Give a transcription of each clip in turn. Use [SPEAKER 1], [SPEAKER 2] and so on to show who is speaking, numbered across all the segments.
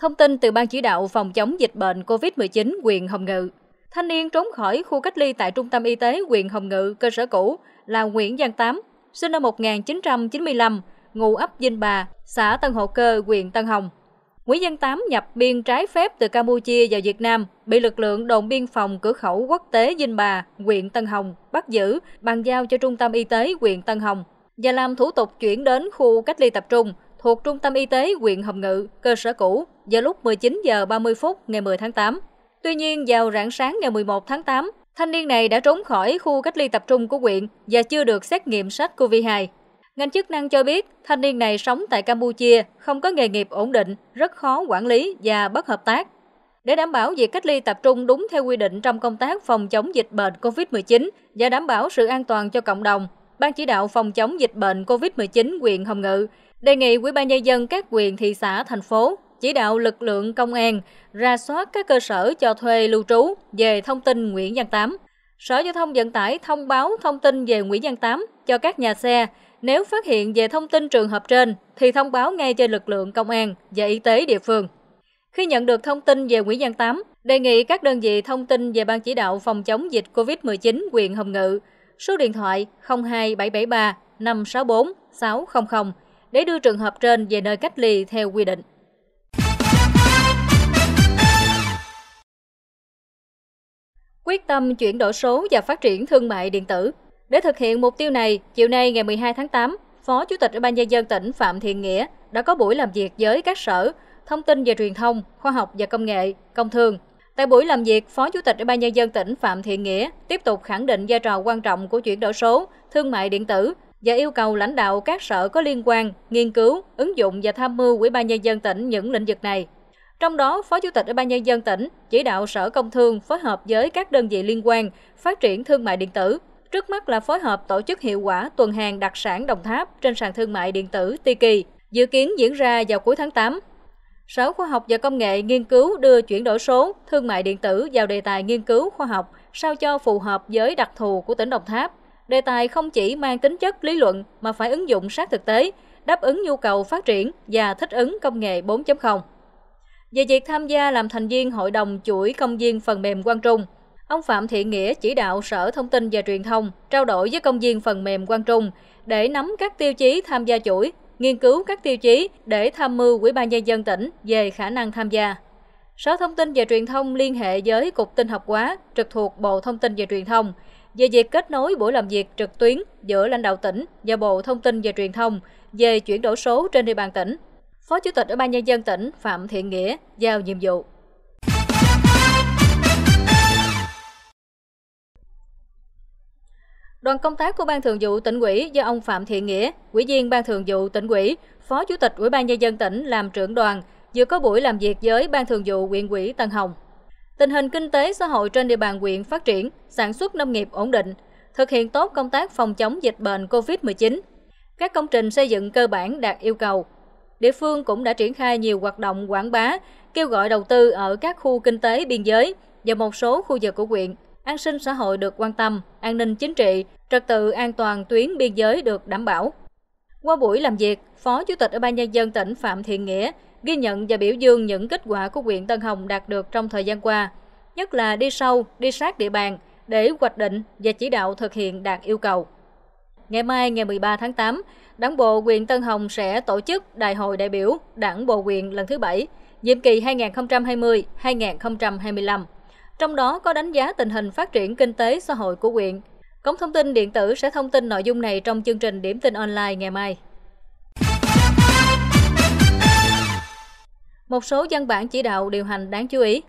[SPEAKER 1] Thông tin từ Ban chỉ đạo phòng chống dịch bệnh COVID-19 quyền Hồng Ngự. Thanh niên trốn khỏi khu cách ly tại Trung tâm Y tế quyền Hồng Ngự cơ sở cũ là Nguyễn Giang Tám, sinh năm 1995, ngụ ấp Dinh Bà, xã Tân Hộ Cơ, huyện Tân Hồng. Nguyễn Văn Tám nhập biên trái phép từ Campuchia vào Việt Nam, bị lực lượng đồn biên phòng cửa khẩu quốc tế Dinh Bà, huyện Tân Hồng bắt giữ, bàn giao cho trung tâm y tế huyện Tân Hồng và làm thủ tục chuyển đến khu cách ly tập trung thuộc Trung tâm Y tế huyện Hồng Ngự, cơ sở cũ, vào lúc 19 giờ 30 phút ngày 10 tháng 8. Tuy nhiên, vào rạng sáng ngày 11 tháng 8, thanh niên này đã trốn khỏi khu cách ly tập trung của huyện và chưa được xét nghiệm SARS-CoV-2. Ngành chức năng cho biết, thanh niên này sống tại Campuchia, không có nghề nghiệp ổn định, rất khó quản lý và bất hợp tác. Để đảm bảo việc cách ly tập trung đúng theo quy định trong công tác phòng chống dịch bệnh COVID-19 và đảm bảo sự an toàn cho cộng đồng, Ban chỉ đạo phòng chống dịch bệnh COVID-19 huyện Hồng Ngự đề nghị Ủy ban nhân dân các huyện, thị xã, thành phố chỉ đạo lực lượng công an ra soát các cơ sở cho thuê lưu trú về thông tin Nguyễn Văn Tám. Sở Giao thông Vận tải thông báo thông tin về Nguyễn Văn Tám cho các nhà xe. Nếu phát hiện về thông tin trường hợp trên thì thông báo ngay cho lực lượng công an và y tế địa phương. Khi nhận được thông tin về Nguyễn Văn Tám, đề nghị các đơn vị thông tin về Ban chỉ đạo phòng chống dịch COVID-19 huyện Hồng Ngự số điện thoại 02773 564 600 để đưa trường hợp trên về nơi cách ly theo quy định. Quyết tâm chuyển đổi số và phát triển thương mại điện tử. Để thực hiện mục tiêu này, chiều nay ngày 12 tháng 8, Phó Chủ tịch Ủy ban nhân dân tỉnh Phạm Thiện Nghĩa đã có buổi làm việc với các sở Thông tin và Truyền thông, Khoa học và Công nghệ, Công thương, Tại buổi làm việc, Phó Chủ tịch Ủy ban nhân dân tỉnh Phạm Thiện Nghĩa tiếp tục khẳng định vai trò quan trọng của chuyển đổi số, thương mại điện tử và yêu cầu lãnh đạo các sở có liên quan nghiên cứu, ứng dụng và tham mưu Ủy ban nhân dân tỉnh những lĩnh vực này. Trong đó, Phó Chủ tịch Ủy ban nhân dân tỉnh chỉ đạo Sở Công Thương phối hợp với các đơn vị liên quan phát triển thương mại điện tử. Trước mắt là phối hợp tổ chức hiệu quả tuần hàng đặc sản Đồng Tháp trên sàn thương mại điện tử Tiki, dự kiến diễn ra vào cuối tháng 8. Sở Khoa học và Công nghệ nghiên cứu đưa chuyển đổi số, thương mại điện tử vào đề tài nghiên cứu khoa học sao cho phù hợp với đặc thù của tỉnh Đồng Tháp. Đề tài không chỉ mang tính chất lý luận mà phải ứng dụng sát thực tế, đáp ứng nhu cầu phát triển và thích ứng công nghệ 4.0. Về việc tham gia làm thành viên Hội đồng chuỗi công viên phần mềm Quang Trung, ông Phạm Thiện Nghĩa chỉ đạo Sở Thông tin và Truyền thông trao đổi với công viên phần mềm Quang Trung để nắm các tiêu chí tham gia chuỗi nghiên cứu các tiêu chí để tham mưu Ủy ban nhân dân tỉnh về khả năng tham gia. Sở Thông tin và Truyền thông liên hệ với Cục Tin học hóa trực thuộc Bộ Thông tin và Truyền thông về việc kết nối buổi làm việc trực tuyến giữa lãnh đạo tỉnh và Bộ Thông tin và Truyền thông về chuyển đổi số trên địa bàn tỉnh. Phó Chủ tịch Ủy ban nhân dân tỉnh Phạm Thiện Nghĩa giao nhiệm vụ Đoàn công tác của Ban Thường vụ tỉnh ủy do ông Phạm Thiện Nghĩa, Ủy viên Ban Thường vụ tỉnh ủy, Phó Chủ tịch Ủy ban nhân dân tỉnh làm trưởng đoàn, vừa có buổi làm việc với Ban Thường vụ huyện ủy Tân Hồng. Tình hình kinh tế xã hội trên địa bàn huyện phát triển, sản xuất nông nghiệp ổn định, thực hiện tốt công tác phòng chống dịch bệnh COVID-19. Các công trình xây dựng cơ bản đạt yêu cầu. Địa phương cũng đã triển khai nhiều hoạt động quảng bá, kêu gọi đầu tư ở các khu kinh tế biên giới và một số khu vực của huyện an sinh xã hội được quan tâm, an ninh chính trị, trật tự an toàn tuyến biên giới được đảm bảo. Qua buổi làm việc, Phó Chủ tịch Ủy ban nhân dân tỉnh Phạm Thiện Nghĩa ghi nhận và biểu dương những kết quả của huyện Tân Hồng đạt được trong thời gian qua, nhất là đi sâu, đi sát địa bàn để hoạch định và chỉ đạo thực hiện đạt yêu cầu. Ngày mai ngày 13 tháng 8, Đảng bộ huyện Tân Hồng sẽ tổ chức Đại hội đại biểu Đảng bộ huyện lần thứ 7, nhiệm kỳ 2020-2025 trong đó có đánh giá tình hình phát triển kinh tế xã hội của quyện Cổng thông tin điện tử sẽ thông tin nội dung này trong chương trình Điểm tin online ngày mai. Một số văn bản chỉ đạo điều hành đáng chú ý.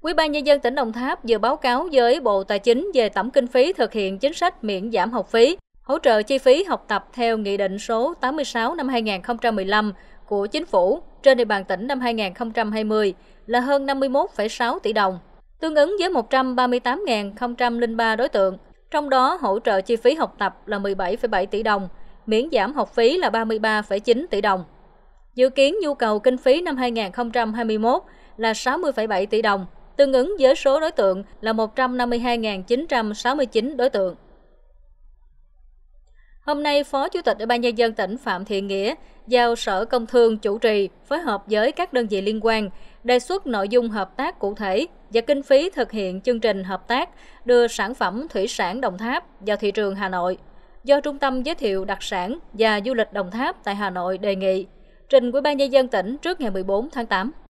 [SPEAKER 1] Ủy ban nhân dân tỉnh Đồng Tháp vừa báo cáo với Bộ Tài chính về tổng kinh phí thực hiện chính sách miễn giảm học phí, hỗ trợ chi phí học tập theo Nghị định số 86 năm 2015 của Chính phủ trên địa bàn tỉnh năm 2020 là hơn 51,6 tỷ đồng, tương ứng với 138.003 đối tượng, trong đó hỗ trợ chi phí học tập là 17,7 tỷ đồng, miễn giảm học phí là 33,9 tỷ đồng. Dự kiến nhu cầu kinh phí năm 2021 là 60,7 tỷ đồng, tương ứng với số đối tượng là 152.969 đối tượng. Hôm nay, Phó Chủ tịch Ủy ban Nhân dân tỉnh Phạm Thiện Nghĩa giao Sở Công Thương chủ trì phối hợp với các đơn vị liên quan đề xuất nội dung hợp tác cụ thể và kinh phí thực hiện chương trình hợp tác đưa sản phẩm thủy sản Đồng Tháp vào thị trường Hà Nội do Trung tâm Giới thiệu Đặc sản và Du lịch Đồng Tháp tại Hà Nội đề nghị trình Ủy ban Nhân dân tỉnh trước ngày 14 tháng 8.